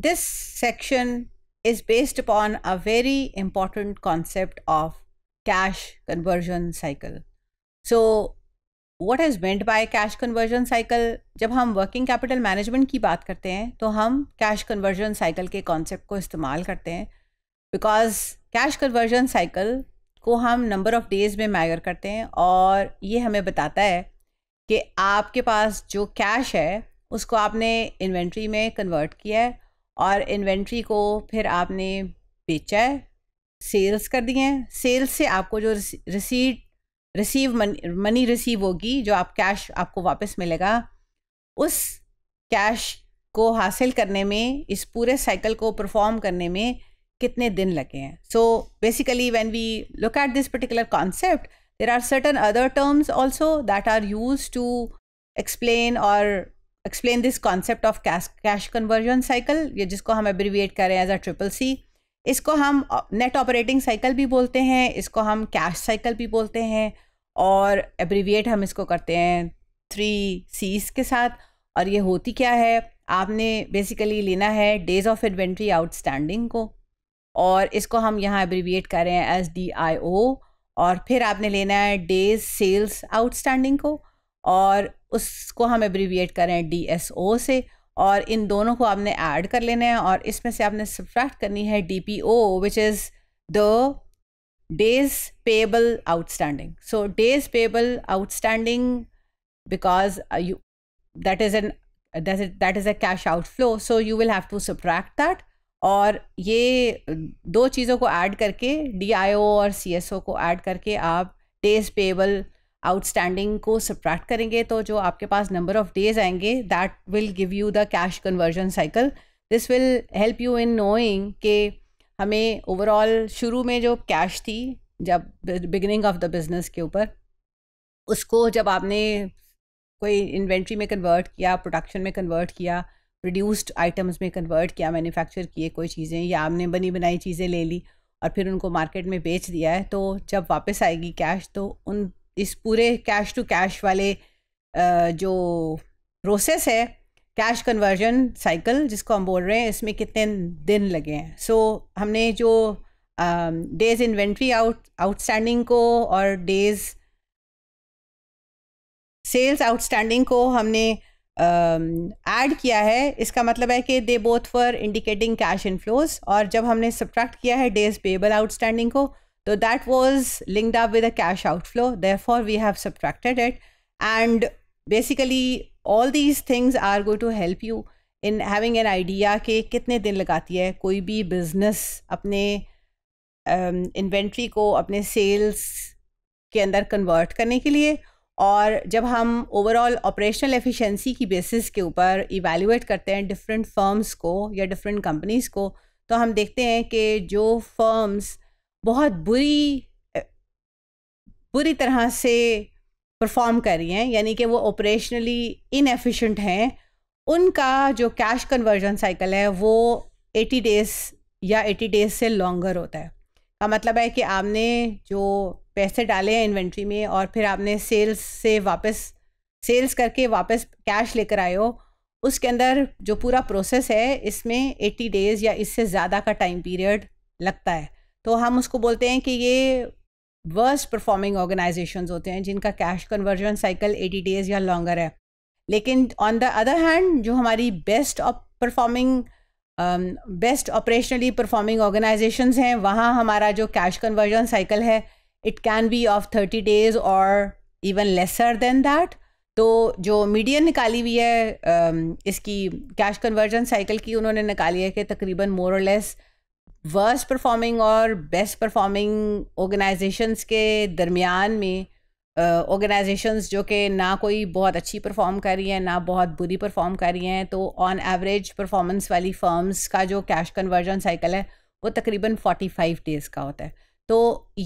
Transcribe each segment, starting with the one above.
This section is based upon a very important concept of cash conversion cycle. So what is meant by cash conversion cycle? जब हम working capital management की बात करते हैं तो हम cash conversion cycle के concept को इस्तेमाल करते हैं because cash conversion cycle को हम number of days में measure करते हैं और ये हमें बताता है कि आपके पास जो cash है उसको आपने inventory में convert किया है और इन्वेंट्री को फिर आपने बेचा है सेल्स कर दिए हैं सेल्स से आपको जो रिसीट रिसीव मनी रिसीव होगी जो आप कैश आपको वापस मिलेगा उस कैश को हासिल करने में इस पूरे साइकिल को परफॉर्म करने में कितने दिन लगे हैं so basically when we look at this particular concept there are certain other terms also that are use to explain और explain this concept of cash cash conversion cycle ये जिसको हम एब्रीविएट कर रहे हैं एज अ ट्रिपल सी इसको हम net operating cycle भी बोलते हैं इसको हम कैश साइकिल भी बोलते हैं और एब्रीविएट हम इसको करते हैं थ्री सीज के साथ और ये होती क्या है आपने बेसिकली लेना है डेज ऑफ इन्वेंट्री आउटस्टैंडिंग को और इसको हम यहाँ एब्रीविएट कर रहे हैं एस डी आई ओ और फिर आपने लेना है डेज सेल्स आउटस्टैंडिंग को और उसको हम एब्रीविएट करें डी एस ओ से और इन दोनों को आपने ऐड कर लेना है और इसमें से आपने सब्ट्रैक्ट करनी है D P O which is the days payable outstanding so days payable outstanding because you that is an that is a cash outflow so you will have to will that और ये दो चीज़ों को add करके D I ओ और C S O को add करके आप डेज पेबल आउटस्टैंडिंग को सप्रैक्ट करेंगे तो जो आपके पास नंबर ऑफ डेज आएंगे that will give you the cash conversion cycle this will help you in knowing के हमें ओवरऑल शुरू में जो कैश थी जब बिगिनिंग ऑफ द बिज़नेस के ऊपर उसको जब आपने कोई इन्वेंट्री में कन्वर्ट किया प्रोडक्शन में कन्वर्ट किया प्रोड्यूस्ड आइटम्स में कन्वर्ट किया मैन्युफैक्चर किए कोई चीज़ें या आपने बनी बनाई चीज़ें ले ली और फिर उनको मार्केट में बेच दिया है तो जब वापस आएगी कैश तो उन इस पूरे कैश टू कैश वाले जो प्रोसेस है कैश कन्वर्जन साइकिल जिसको हम बोल रहे हैं इसमें कितने दिन लगे हैं सो so, हमने जो डेज इन्वेंट्री आउट आउटस्टैंडिंग को और डेज सेल्स आउटस्टैंडिंग को हमने ऐड um, किया है इसका मतलब है कि they both for indicating cash inflows और जब हमने सब्ट्रैक्ट किया है डेज पेबल आउटस्टैंडिंग को तो that was linked up with a cash outflow therefore we have subtracted it and basically all these things are going to help you in having an idea के कितने दिन लगाती है कोई भी business अपने इन्वेंट्री um, को अपने सेल्स के अंदर कन्वर्ट करने के लिए और जब हम ओवरऑल ऑपरेशनल एफिशिएंसी की बेसिस के ऊपर इवेल्यूएट करते हैं डिफरेंट फर्म्स को या डिफरेंट कंपनीज को तो हम देखते हैं कि जो फर्म्स बहुत बुरी बुरी तरह से परफॉर्म कर रही हैं यानी कि वो ऑपरेशनली इनएफिशिएंट हैं उनका जो कैश कन्वर्जन साइकिल है वो 80 डेज़ या 80 डेज़ से लॉन्गर होता है का मतलब है कि आपने जो पैसे डाले हैं इन्वेंट्री में और फिर आपने सेल्स से वापस सेल्स करके वापस कैश लेकर आए हो उसके अंदर जो पूरा प्रोसेस है इसमें 80 डेज़ या इससे ज़्यादा का टाइम पीरियड लगता है तो हम उसको बोलते हैं कि ये वर्स्ट परफॉर्मिंग ऑर्गेनाइजेशन होते हैं जिनका cash conversion cycle eighty days या लॉन्गर है लेकिन ऑन द अदर हैंड जो हमारी best performing best operationally performing organization हैं वहाँ हमारा जो कैश कन्वर्जन साइकिल है it can be of thirty days और इवन लेसर देन दैट तो जो मीडियम निकाली हुई है um, इसकी कैश कन्वर्जन साइकिल की उन्होंने निकाली है कि तकरीबन मोर और लेस वर्स्ट परफॉर्मिंग और बेस्ट परफॉर्मिंग ऑर्गेनाइजेशंस के दरमियान में ऑर्गेनाइजेशंस uh, जो कि ना कोई बहुत अच्छी परफॉर्म कर रही हैं ना बहुत बुरी परफॉर्म कर रही हैं तो ऑन एवरेज परफॉर्मेंस वाली फर्म्स का जो कैश कन्वर्जन साइकिल है वो तकरीबन 45 डेज़ का होता है तो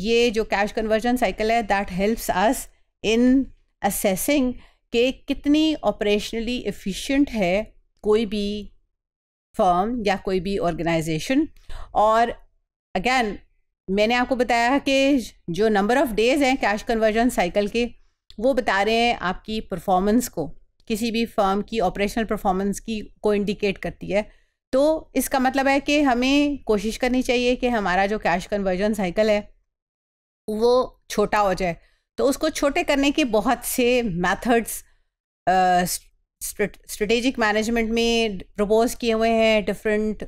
ये जो कैश कन्वर्जन साइकिल है that helps us in assessing के कितनी ऑपरेशनली एफिशिएंट है कोई भी फर्म या कोई भी ऑर्गेनाइजेशन और अगैन मैंने आपको बताया कि जो नंबर ऑफ़ डेज़ हैं कैश कन्वर्जन साइकिल के वो बता रहे हैं आपकी परफॉर्मेंस को किसी भी फर्म की ऑपरेशनल परफॉर्मेंस की को इंडिकेट करती है तो इसका मतलब है कि हमें कोशिश करनी चाहिए कि हमारा जो कैश कन्वर्जन साइकिल है वो छोटा हो जाए तो उसको छोटे करने के बहुत से मेथड्स स्ट्रेटेजिक मैनेजमेंट में प्रपोज किए हुए हैं डिफरेंट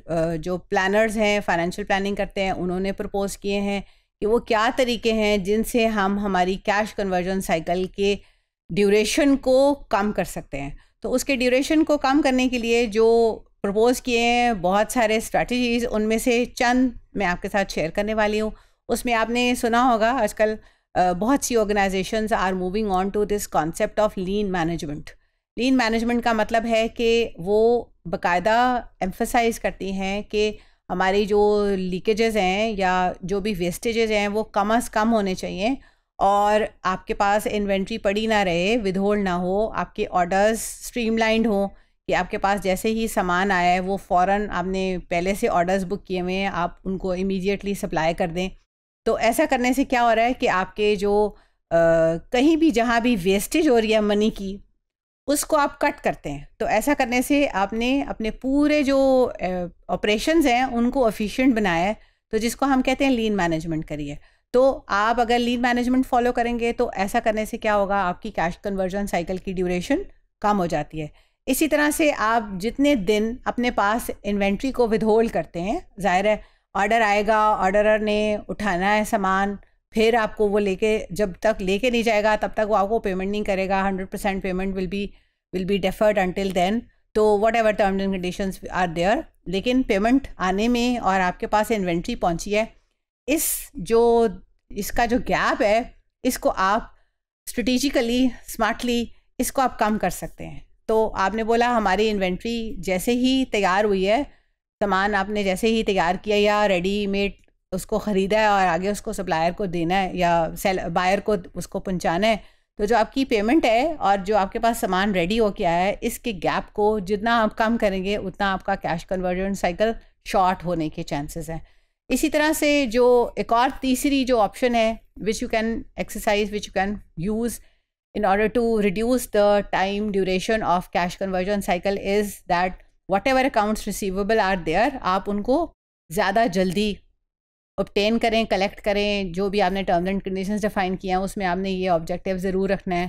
जो प्लानर्स हैं फाइनेंशियल प्लानिंग करते हैं उन्होंने प्रपोज किए हैं कि वो क्या तरीके हैं जिनसे हम हमारी कैश कन्वर्जन साइकिल के ड्यूरेशन को कम कर सकते हैं तो उसके ड्यूरेशन को कम करने के लिए जो प्रपोज़ किए हैं बहुत सारे स्ट्रैटेजीज़ उनमें से चंद मैं आपके साथ शेयर करने वाली हूँ उसमें आपने सुना होगा आजकल बहुत सी organizations are moving on to this concept of lean management lean management का मतलब है कि वो बकायदा एम्फसाइज करती हैं कि हमारी जो लीकेजेस हैं या जो भी वेस्टेजेस हैं वो कम अज़ कम होने चाहिए और आपके पास इन्वेंट्री पड़ी ना रहे विधोल ना हो आपके ऑर्डर्स स्ट्रीमलाइंड हो कि आपके पास जैसे ही सामान आया है वो फ़ौर आपने पहले से ऑर्डर्स बुक किए हुए हैं आप उनको इमीडिएटली सप्लाई कर दें तो ऐसा करने से क्या हो रहा है कि आपके जो आ, कहीं भी जहाँ भी वेस्टेज हो रही है मनी की उसको आप कट करते हैं तो ऐसा करने से आपने अपने पूरे जो ऑपरेशंस हैं उनको एफिशिएंट बनाया है तो जिसको हम कहते हैं लीन मैनेजमेंट करिए तो आप अगर लीन मैनेजमेंट फॉलो करेंगे तो ऐसा करने से क्या होगा आपकी कैश कन्वर्जन साइकिल की ड्यूरेशन कम हो जाती है इसी तरह से आप जितने दिन अपने पास इन्वेंट्री को विदहोल्ड करते हैं ज़ाहिर है ऑर्डर आएगा ऑर्डर ने उठाना है सामान फिर आपको वो लेके जब तक लेके नहीं जाएगा तब तक वो आपको पेमेंट नहीं करेगा hundred percent payment will be will be deferred until then तो whatever terms and condition are there लेकिन पेमेंट आने में और आपके पास इन्वेंट्री पहुंची है इस जो इसका जो गैप है इसको आप स्ट्रेटिजिकली स्मार्टली इसको आप कम कर सकते हैं तो आपने बोला हमारी इन्वेंट्री जैसे ही तैयार हुई है सामान आपने जैसे ही तैयार किया या रेडीमेड उसको ख़रीदा है और आगे उसको सप्लायर को देना है या सेल बायर को उसको पहुंचाना है तो जो आपकी पेमेंट है और जो आपके पास सामान रेडी हो गया है इसके गैप को जितना आप कम करेंगे उतना आपका कैश कन्वर्जन साइकिल शॉर्ट होने के चांसेस हैं इसी तरह से जो एक और तीसरी जो ऑप्शन है which you can exercise which you can use order to reduce the time duration of cash conversion cycle is that that ever accounts receivable are there आप उनको ज़्यादा जल्दी ऑप्टेन करें कलेक्ट करें जो भी आपने टर्म्स एंड कंडीशंस डिफ़ाइन किया है उसमें आपने ये ऑब्जेक्टिव ज़रूर रखना है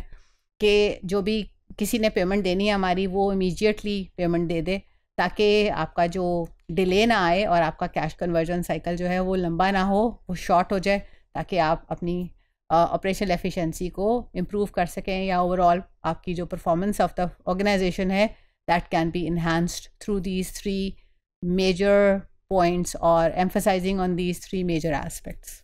कि जो भी किसी ने पेमेंट देनी है हमारी वो इमीजिएटली पेमेंट दे दे ताकि आपका जो डिले ना आए और आपका कैश कन्वर्जन साइकिल जो है वो लंबा ना हो वो शॉर्ट हो जाए ताकि आप अपनी ऑपरेशनल एफिशिएंसी को इम्प्रूव कर सकें या ओवरऑल आपकी जो परफॉर्मेंस ऑफ द ऑर्गेनाइजेशन है that can be enhanced through these three major points or emphasizing on these three major aspects